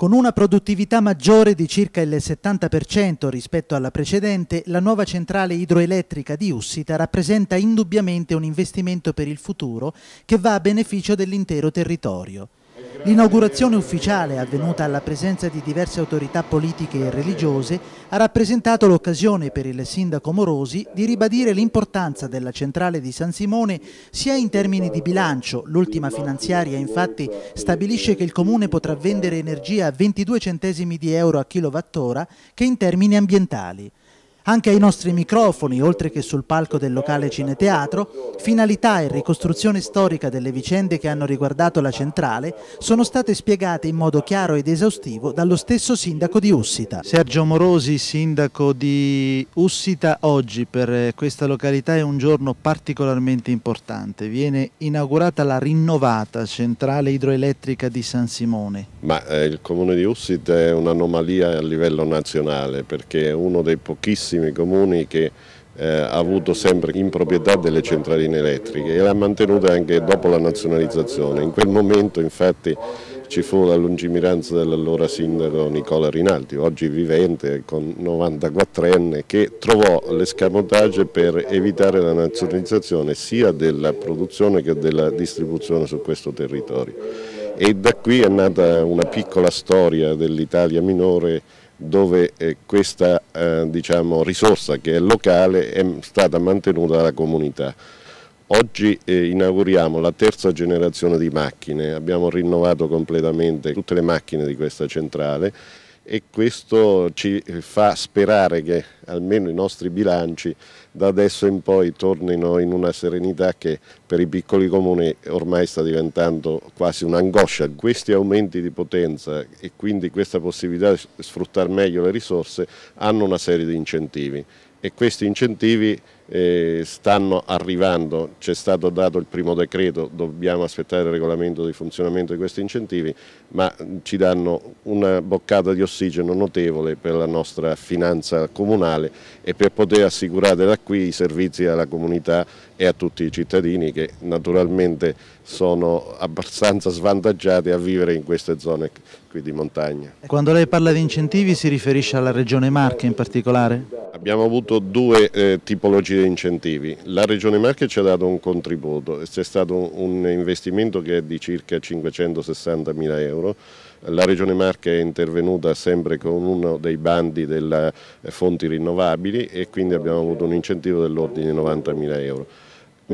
Con una produttività maggiore di circa il 70% rispetto alla precedente, la nuova centrale idroelettrica di Ussita rappresenta indubbiamente un investimento per il futuro che va a beneficio dell'intero territorio. L'inaugurazione ufficiale, avvenuta alla presenza di diverse autorità politiche e religiose, ha rappresentato l'occasione per il sindaco Morosi di ribadire l'importanza della centrale di San Simone sia in termini di bilancio, l'ultima finanziaria infatti stabilisce che il comune potrà vendere energia a 22 centesimi di euro a kilowattora, che in termini ambientali. Anche ai nostri microfoni, oltre che sul palco del locale cineteatro, finalità e ricostruzione storica delle vicende che hanno riguardato la centrale sono state spiegate in modo chiaro ed esaustivo dallo stesso sindaco di Ussita. Sergio Morosi, sindaco di Ussita, oggi per eh, questa località è un giorno particolarmente importante. Viene inaugurata la rinnovata centrale idroelettrica di San Simone. Ma eh, il comune di Ussita è un'anomalia a livello nazionale perché è uno dei pochissimi tantissimi comuni che eh, ha avuto sempre in proprietà delle centraline elettriche e l'ha mantenuta anche dopo la nazionalizzazione. In quel momento infatti ci fu la lungimiranza dell'allora sindaco Nicola Rinaldi, oggi vivente con 94enne, che trovò l'escamotage per evitare la nazionalizzazione sia della produzione che della distribuzione su questo territorio. E da qui è nata una piccola storia dell'Italia minore dove eh, questa eh, diciamo, risorsa che è locale è stata mantenuta dalla comunità. Oggi eh, inauguriamo la terza generazione di macchine, abbiamo rinnovato completamente tutte le macchine di questa centrale e questo ci eh, fa sperare che almeno i nostri bilanci da adesso in poi tornino in una serenità che per i piccoli comuni ormai sta diventando quasi un'angoscia. Questi aumenti di potenza e quindi questa possibilità di sfruttare meglio le risorse hanno una serie di incentivi e questi incentivi eh, stanno arrivando, c'è stato dato il primo decreto, dobbiamo aspettare il regolamento di funzionamento di questi incentivi, ma ci danno una boccata di ossigeno notevole per la nostra finanza comunale e per poter assicurare da qui i servizi alla comunità e a tutti i cittadini che naturalmente sono abbastanza svantaggiati a vivere in queste zone qui di montagna. Quando lei parla di incentivi si riferisce alla regione Marche in particolare? Abbiamo avuto due eh, tipologie di incentivi. La regione Marche ci ha dato un contributo, c'è stato un investimento che è di circa 560 mila euro. La Regione Marche è intervenuta sempre con uno dei bandi delle eh, fonti rinnovabili e quindi abbiamo avuto un incentivo dell'ordine di 90 mila euro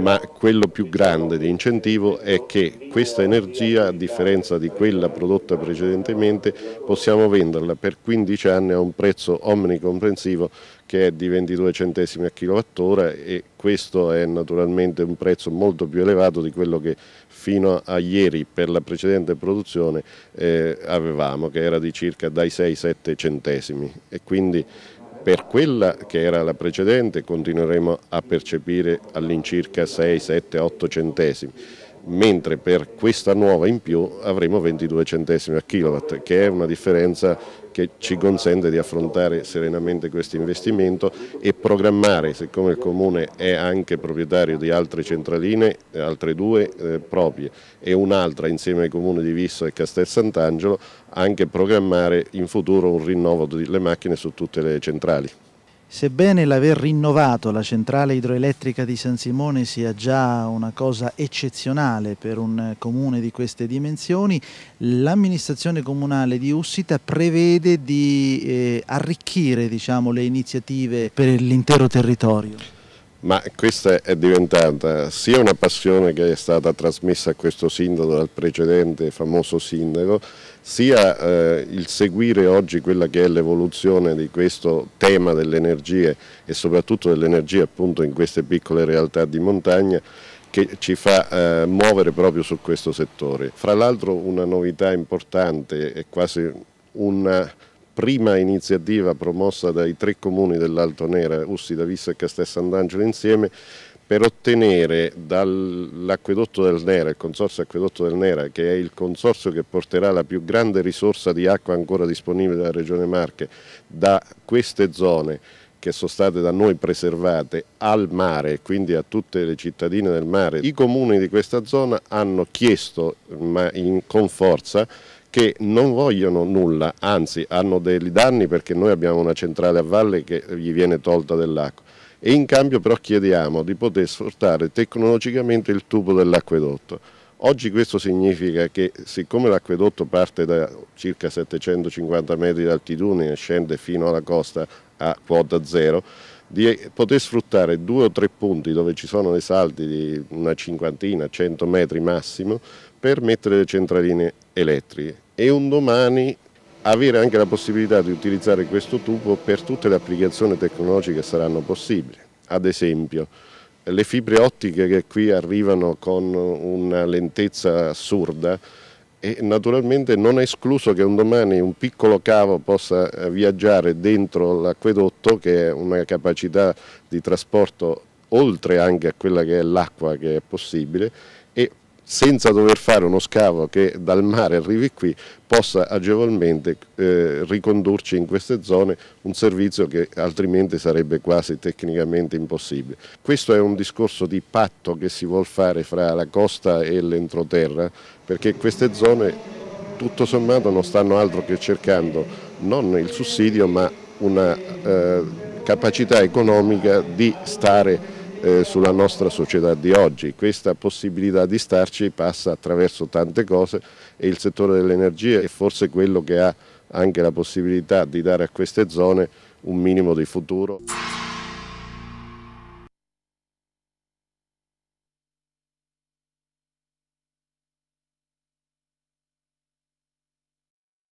ma quello più grande di incentivo è che questa energia, a differenza di quella prodotta precedentemente, possiamo venderla per 15 anni a un prezzo omnicomprensivo che è di 22 centesimi a kilowattora e questo è naturalmente un prezzo molto più elevato di quello che fino a ieri per la precedente produzione eh, avevamo, che era di circa dai 6-7 centesimi e quindi per quella che era la precedente continueremo a percepire all'incirca 6, 7, 8 centesimi mentre per questa nuova in più avremo 22 centesimi a kilowatt che è una differenza che ci consente di affrontare serenamente questo investimento e programmare, siccome il Comune è anche proprietario di altre centraline, eh, altre due eh, proprie e un'altra insieme ai Comuni di Visso e Castel Sant'Angelo, anche programmare in futuro un rinnovo delle macchine su tutte le centrali. Sebbene l'aver rinnovato la centrale idroelettrica di San Simone sia già una cosa eccezionale per un comune di queste dimensioni, l'amministrazione comunale di Ussita prevede di eh, arricchire diciamo, le iniziative per l'intero territorio. Ma questa è diventata sia una passione che è stata trasmessa a questo sindaco dal precedente famoso sindaco, sia eh, il seguire oggi quella che è l'evoluzione di questo tema delle energie e soprattutto dell'energia appunto in queste piccole realtà di montagna che ci fa eh, muovere proprio su questo settore. Fra l'altro una novità importante è quasi una prima iniziativa promossa dai tre comuni dell'Alto Nera, Ussi, Davissa e Castel Sant'Angelo insieme, per ottenere dall'acquedotto del Nera, il consorzio acquedotto del Nera, che è il consorzio che porterà la più grande risorsa di acqua ancora disponibile della Regione Marche, da queste zone che sono state da noi preservate al mare, quindi a tutte le cittadine del mare, i comuni di questa zona hanno chiesto, ma in, con forza, che non vogliono nulla, anzi hanno dei danni perché noi abbiamo una centrale a valle che gli viene tolta dell'acqua e in cambio però chiediamo di poter sfruttare tecnologicamente il tubo dell'acquedotto. Oggi questo significa che siccome l'acquedotto parte da circa 750 metri d'altitudine e scende fino alla costa a quota zero, di poter sfruttare due o tre punti dove ci sono dei salti di una cinquantina, 100 metri massimo, per mettere le centraline elettriche e un domani avere anche la possibilità di utilizzare questo tubo per tutte le applicazioni tecnologiche che saranno possibili. Ad esempio le fibre ottiche che qui arrivano con una lentezza assurda e naturalmente non è escluso che un domani un piccolo cavo possa eh, viaggiare dentro l'acquedotto che è una capacità di trasporto oltre anche a quella che è l'acqua che è possibile senza dover fare uno scavo che dal mare arrivi qui, possa agevolmente eh, ricondurci in queste zone un servizio che altrimenti sarebbe quasi tecnicamente impossibile. Questo è un discorso di patto che si vuole fare fra la costa e l'entroterra, perché queste zone tutto sommato non stanno altro che cercando non il sussidio ma una eh, capacità economica di stare eh, sulla nostra società di oggi. Questa possibilità di starci passa attraverso tante cose e il settore dell'energia è forse quello che ha anche la possibilità di dare a queste zone un minimo di futuro.